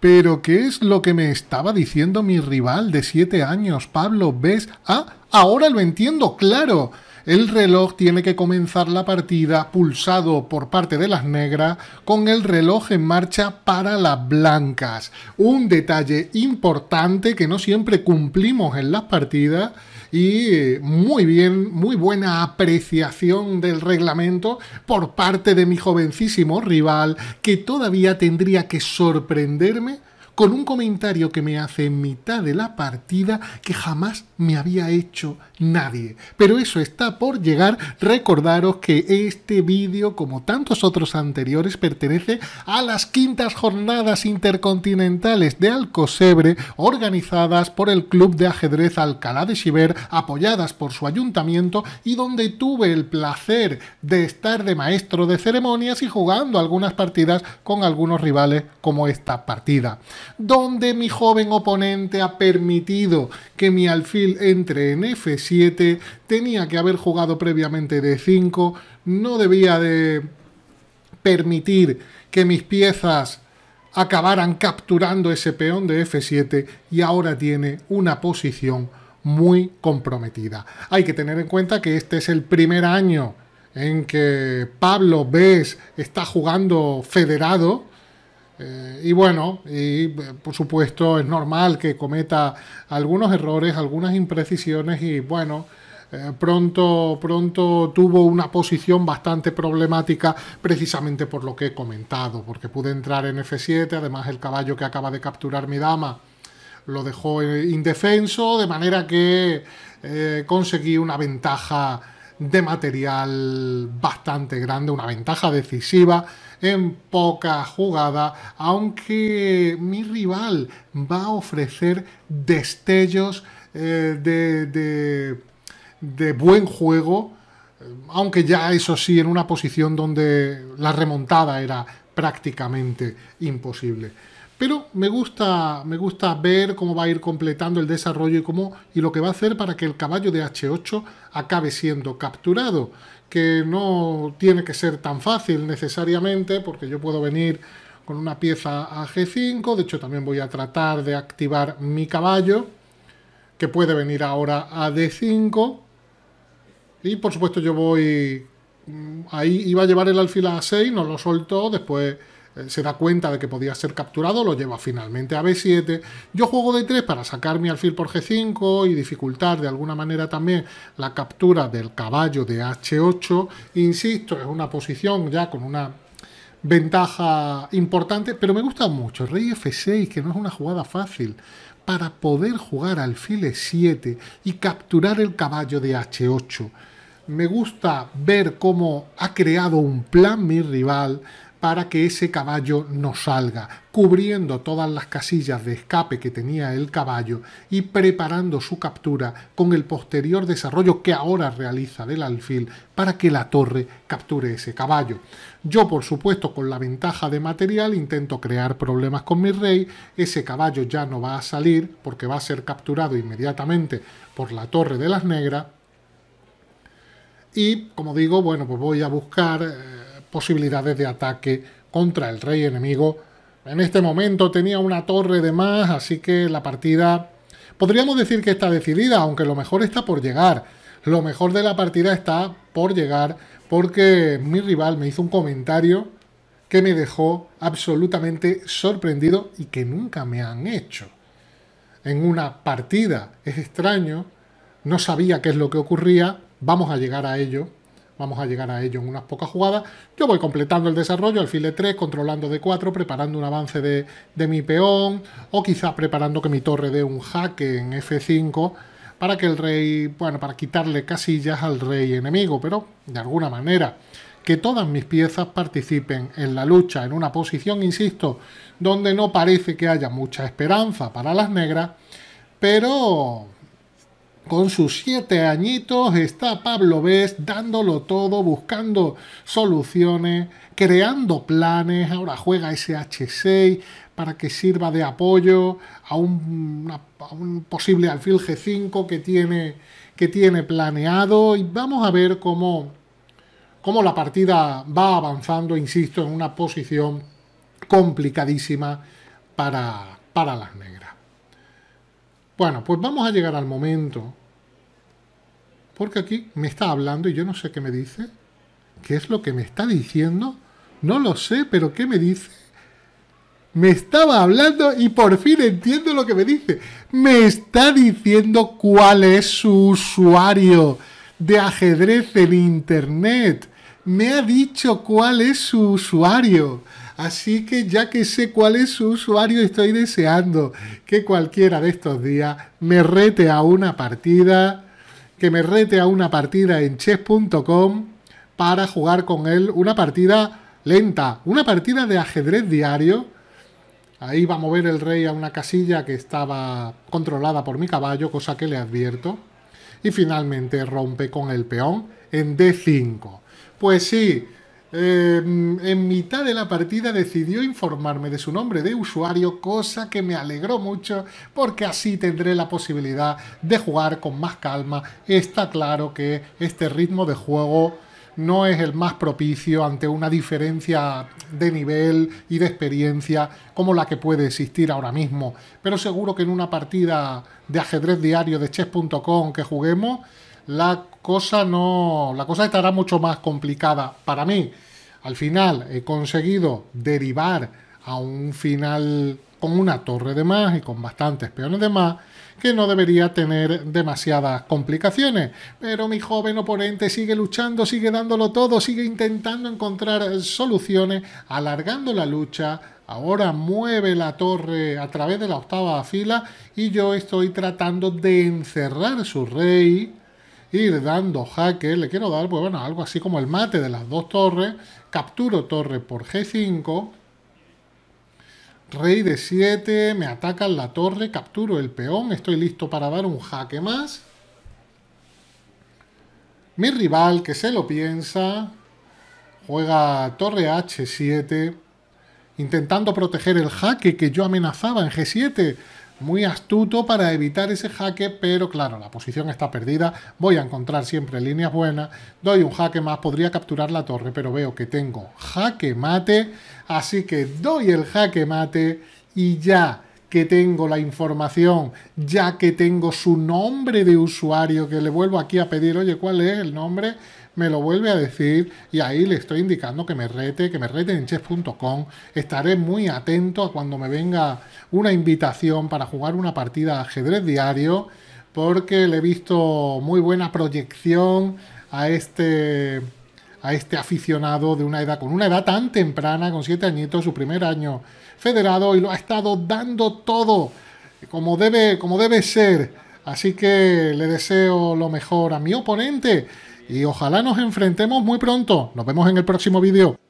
Pero ¿qué es lo que me estaba diciendo mi rival de 7 años, Pablo? ¿Ves? Ah, ahora lo entiendo, claro. El reloj tiene que comenzar la partida pulsado por parte de las negras con el reloj en marcha para las blancas. Un detalle importante que no siempre cumplimos en las partidas y muy bien, muy buena apreciación del reglamento por parte de mi jovencísimo rival que todavía tendría que sorprenderme con un comentario que me hace en mitad de la partida que jamás me había hecho nadie. Pero eso está por llegar. Recordaros que este vídeo, como tantos otros anteriores, pertenece a las quintas jornadas intercontinentales de Alcosebre, organizadas por el Club de Ajedrez Alcalá de Chiver, apoyadas por su ayuntamiento y donde tuve el placer de estar de maestro de ceremonias y jugando algunas partidas con algunos rivales como esta partida donde mi joven oponente ha permitido que mi alfil entre en F7, tenía que haber jugado previamente D5, no debía de permitir que mis piezas acabaran capturando ese peón de F7 y ahora tiene una posición muy comprometida. Hay que tener en cuenta que este es el primer año en que Pablo Bes está jugando federado, eh, y bueno, y eh, por supuesto es normal que cometa algunos errores, algunas imprecisiones y bueno, eh, pronto, pronto tuvo una posición bastante problemática precisamente por lo que he comentado, porque pude entrar en F7, además el caballo que acaba de capturar mi dama lo dejó indefenso, de manera que conseguí una ventaja de material bastante grande, una ventaja decisiva en poca jugada, aunque mi rival va a ofrecer destellos eh, de, buen juego, eh, aunque ya eso sí, en una posición donde la remontada era prácticamente imposible. Pero me gusta, me gusta ver cómo va a ir completando el desarrollo y, cómo, y lo que va a hacer para que el caballo de H8 acabe siendo capturado. Que no tiene que ser tan fácil necesariamente, porque yo puedo venir con una pieza a G5. De hecho, también voy a tratar de activar mi caballo, que puede venir ahora a D5. Y por supuesto yo voy... Mm, ahí iba a llevar el alfil a 6, no lo soltó, después eh, se da cuenta de que podía ser capturado, lo lleva finalmente a B7. Yo juego D3 para sacar mi alfil por G5 y dificultar de alguna manera también la captura del caballo de H8. Insisto, es una posición ya con una ventaja importante, pero me gusta mucho. Rey F6, que no es una jugada fácil, para poder jugar alfil E7 y capturar el caballo de H8. Me gusta ver cómo ha creado un plan mi rival, para que ese caballo no salga, cubriendo todas las casillas de escape que tenía el caballo y preparando su captura con el posterior desarrollo que ahora realiza del alfil para que la torre capture ese caballo. Yo, por supuesto, con la ventaja de material intento crear problemas con mi rey, ese caballo ya no va a salir porque va a ser capturado inmediatamente por la torre de las negras y, como digo, bueno, pues voy a buscar... Eh, posibilidades de ataque contra el rey enemigo. En este momento tenía una torre de más, así que la partida podríamos decir que está decidida, aunque lo mejor está por llegar. Lo mejor de la partida está por llegar porque mi rival me hizo un comentario que me dejó absolutamente sorprendido y que nunca me han hecho. En una partida es extraño, no sabía qué es lo que ocurría, vamos a llegar a ello, Vamos a llegar a ello en unas pocas jugadas. Yo voy completando el desarrollo, alfil 3 controlando D4, preparando un avance de, mi peón, o quizás preparando que mi torre dé un jaque en F5 para que el rey, bueno, para quitarle casillas al rey enemigo, pero de alguna manera que todas mis piezas participen en la lucha en una posición, insisto, donde no parece que haya mucha esperanza para las negras, pero con sus siete añitos está Pablo ves dándolo todo, buscando soluciones, creando planes. Ahora juega h 6 para que sirva de apoyo a un, posible alfil G5 que tiene, que tiene planeado. Y vamos a ver cómo, la partida va avanzando, insisto, en una posición complicadísima para las negras. Bueno, pues vamos a llegar al momento. Porque aquí me está hablando y yo no sé qué me dice. ¿Qué es lo que me está diciendo? No lo sé, pero ¿qué me dice? Me estaba hablando y por fin entiendo lo que me dice. Me está diciendo cuál es su usuario de ajedrez en Internet. Me ha dicho cuál es su usuario. Así que ya que sé cuál es su usuario, estoy deseando que cualquiera de estos días me rete a una partida, que me rete a una partida en chess.com para jugar con él una partida lenta, una partida de ajedrez diario. Ahí va a mover el rey a una casilla que estaba controlada por mi caballo, cosa que le advierto. Y finalmente rompe con el peón en D5. Pues sí, Em, en mitad de la partida decidió informarme de su nombre de usuario, cosa que me alegró mucho porque así tendré la posibilidad de jugar con más calma. Está claro que este ritmo de juego no es el más propicio ante una diferencia de nivel y de experiencia como la que puede existir ahora mismo. Pero seguro que en una partida de ajedrez diario de chess.com que juguemos, la cosa no. La cosa estará mucho más complicada para mí. Al final he conseguido derivar a un final con una torre de más y con bastantes peones de más que no debería tener demasiadas complicaciones. Pero mi joven oponente sigue luchando, sigue dándolo todo, sigue intentando encontrar soluciones, alargando la lucha. Ahora mueve la torre a través de la octava fila y yo estoy tratando de encerrar su rey ir dando jaque, le quiero dar, pues bueno, algo así como el mate de las dos torres, capturo torre por G5, rey de 7, me atacan la torre, capturo el peón, estoy listo para dar un jaque más. Mi rival, que se lo piensa, juega torre H7, intentando proteger el jaque que yo amenazaba en G7, muy astuto para evitar ese jaque, pero claro, la posición está perdida, voy a encontrar siempre líneas buenas, doy un jaque más, podría capturar la torre, pero veo que tengo jaque mate, así que doy el jaque mate y ya que tengo la información, ya que tengo su nombre de usuario, que le vuelvo aquí a pedir, oye, ¿cuál es el nombre? me lo vuelve a decir y ahí le estoy indicando que me rete, que me rete en chess.com. Estaré muy atento a cuando me venga una invitación para jugar una partida ajedrez diario porque le he visto muy buena proyección a este a este aficionado de una edad, con una edad tan temprana, con siete añitos, su primer año federado, y lo ha estado dando todo, como debe, como debe ser. Así que le deseo lo mejor a mi oponente y ojalá nos enfrentemos muy pronto. Nos vemos en el próximo vídeo.